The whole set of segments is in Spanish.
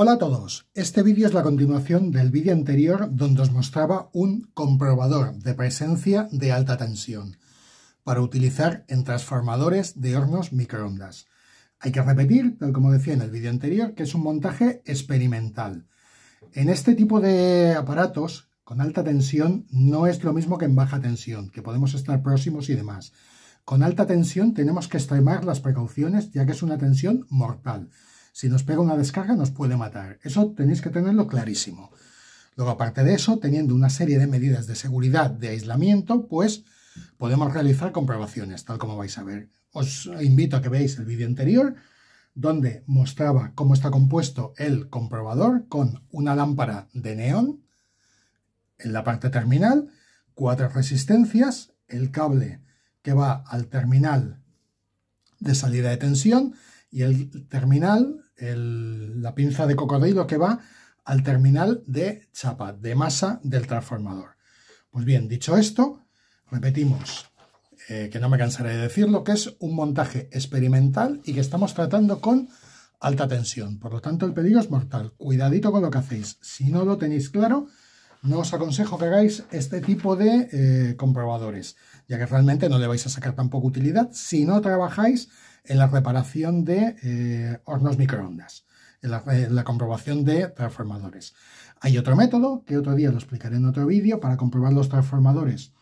Hola a todos, este vídeo es la continuación del vídeo anterior donde os mostraba un comprobador de presencia de alta tensión para utilizar en transformadores de hornos microondas. Hay que repetir, tal como decía en el vídeo anterior, que es un montaje experimental. En este tipo de aparatos con alta tensión no es lo mismo que en baja tensión, que podemos estar próximos y demás. Con alta tensión tenemos que extremar las precauciones ya que es una tensión mortal si nos pega una descarga nos puede matar. Eso tenéis que tenerlo clarísimo. Luego, aparte de eso, teniendo una serie de medidas de seguridad de aislamiento, pues podemos realizar comprobaciones, tal como vais a ver. Os invito a que veáis el vídeo anterior, donde mostraba cómo está compuesto el comprobador con una lámpara de neón en la parte terminal, cuatro resistencias, el cable que va al terminal de salida de tensión y el terminal la pinza de cocodrilo que va al terminal de chapa, de masa del transformador. Pues bien, dicho esto, repetimos, eh, que no me cansaré de decirlo, que es un montaje experimental y que estamos tratando con alta tensión. Por lo tanto, el peligro es mortal. Cuidadito con lo que hacéis. Si no lo tenéis claro, no os aconsejo que hagáis este tipo de eh, comprobadores, ya que realmente no le vais a sacar tampoco utilidad si no trabajáis en la reparación de eh, hornos microondas, en la, comprobación de transformadores. Hay otro método que otro día lo explicaré en otro vídeo para comprobar los transformadores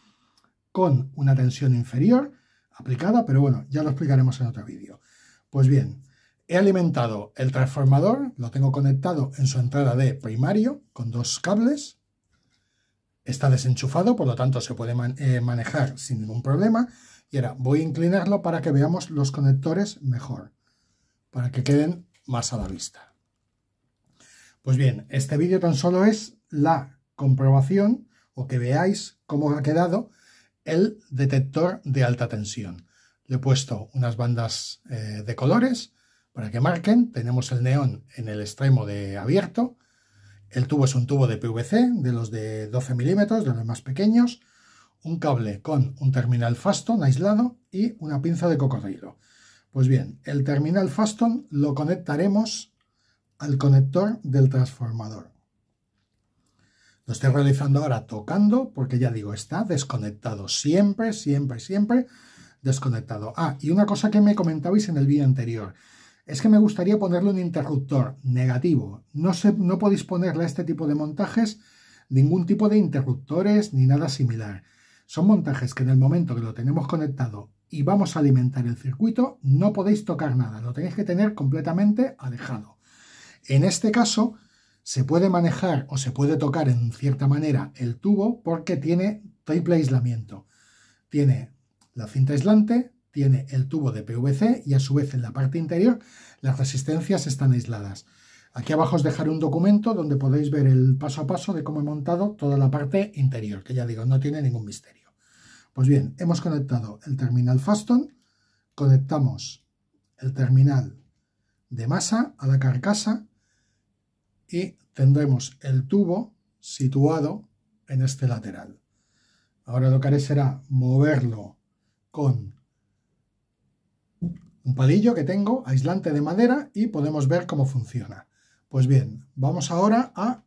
con una tensión inferior aplicada, pero bueno, ya lo explicaremos en otro vídeo. Pues bien, he alimentado el transformador, lo tengo conectado en su entrada de primario con dos cables, está desenchufado, por lo tanto se puede eh, manejar sin ningún problema. Y ahora voy a inclinarlo para que veamos los conectores mejor, para que queden más a la vista. Pues bien, este vídeo tan solo es la comprobación, o que veáis cómo ha quedado el detector de alta tensión. Le he puesto unas bandas eh, de colores para que marquen. Tenemos el neón en el extremo de abierto. El tubo es un tubo de PVC, de los de 12 milímetros, de los más pequeños un cable con un terminal Faston aislado y una pinza de cocodrilo. Pues bien, el terminal Faston lo conectaremos al conector del transformador. Lo estoy realizando ahora tocando porque ya digo, está desconectado siempre, siempre, siempre desconectado. Ah, y una cosa que me comentabais en el vídeo anterior, es que me gustaría ponerle un interruptor negativo. No, no podéis ponerle a este tipo de montajes ningún tipo de interruptores ni nada similar. Son montajes que en el momento que lo tenemos conectado y vamos a alimentar el circuito, no podéis tocar nada, lo tenéis que tener completamente alejado. En este caso, se puede manejar o se puede tocar en cierta manera el tubo porque tiene triple aislamiento. Tiene la cinta aislante, tiene el tubo de PVC y a su vez en la parte interior las resistencias están aisladas. Aquí abajo os dejaré un documento donde podéis ver el paso a paso de cómo he montado toda la parte interior, que ya digo, no tiene ningún misterio. Pues bien, hemos conectado el terminal Faston, conectamos el terminal de masa a la carcasa y tendremos el tubo situado en este lateral. Ahora lo que haré será moverlo con un palillo que tengo, aislante de madera, y podemos ver cómo funciona. Pues bien, vamos ahora a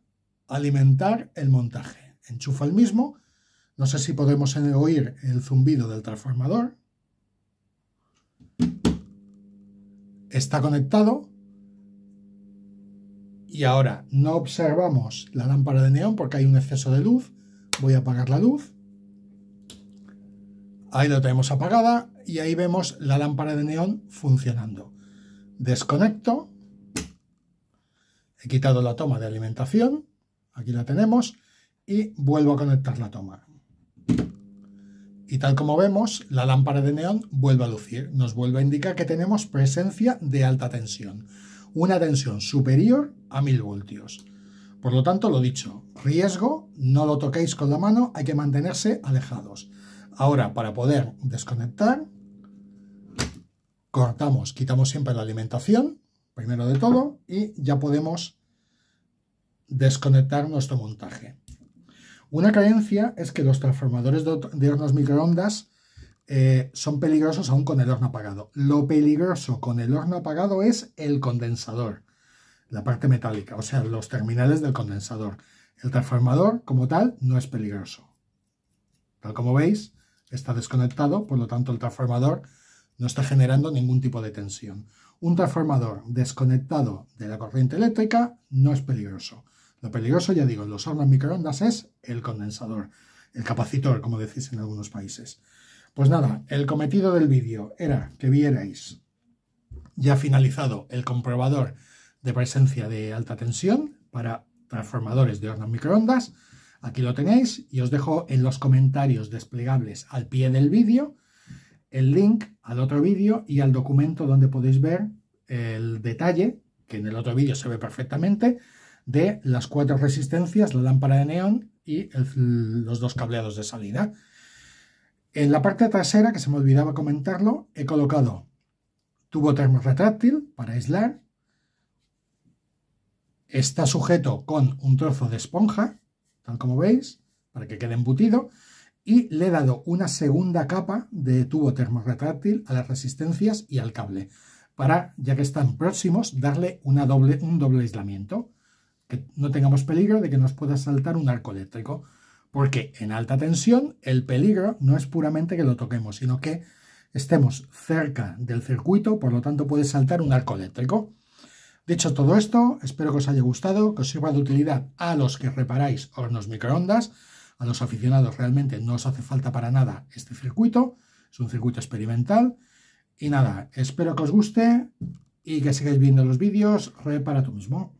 alimentar el montaje. Enchufa el mismo. No sé si podemos oír el zumbido del transformador. Está conectado. Y ahora no observamos la lámpara de neón porque hay un exceso de luz. Voy a apagar la luz. Ahí lo tenemos apagada y ahí vemos la lámpara de neón funcionando. Desconecto he quitado la toma de alimentación, aquí la tenemos, y vuelvo a conectar la toma. Y tal como vemos, la lámpara de neón vuelve a lucir, nos vuelve a indicar que tenemos presencia de alta tensión, una tensión superior a 1000 voltios. Por lo tanto, lo dicho, riesgo, no lo toquéis con la mano, hay que mantenerse alejados. Ahora, para poder desconectar, cortamos, quitamos siempre la alimentación primero de todo y ya podemos desconectar nuestro montaje. Una carencia es que los transformadores de hornos microondas eh, son peligrosos aún con el horno apagado. Lo peligroso con el horno apagado es el condensador, la parte metálica, o sea, los terminales del condensador. El transformador, como tal, no es peligroso. Tal como veis, está desconectado, por lo tanto el transformador no está generando ningún tipo de tensión. Un transformador desconectado de la corriente eléctrica no es peligroso. Lo peligroso, ya digo, en los hornos microondas es el condensador, el capacitor, como decís en algunos países. Pues nada, el cometido del vídeo era que vierais ya finalizado el comprobador de presencia de alta tensión para transformadores de hornos microondas. Aquí lo tenéis y os dejo en los comentarios desplegables al pie del vídeo el link al otro vídeo y al documento donde podéis ver el detalle, que en el otro vídeo se ve perfectamente, de las cuatro resistencias, la lámpara de neón y los dos cableados de salida. En la parte trasera, que se me olvidaba comentarlo, he colocado tubo termorretráctil para aislar. Está sujeto con un trozo de esponja, tal como veis, para que quede embutido y le he dado una segunda capa de tubo termorretráctil a las resistencias y al cable para, ya que están próximos, darle una doble, un doble aislamiento, que no tengamos peligro de que nos pueda saltar un arco eléctrico, porque en alta tensión el peligro no es puramente que lo toquemos, sino que estemos cerca del circuito, por lo tanto puede saltar un arco eléctrico. Dicho todo esto, espero que os haya gustado, que os sirva de utilidad a los que reparáis hornos microondas, a los aficionados realmente no os hace falta para nada este circuito, es un circuito experimental. Y nada, espero que os guste y que sigáis viendo los vídeos. Repara tú mismo.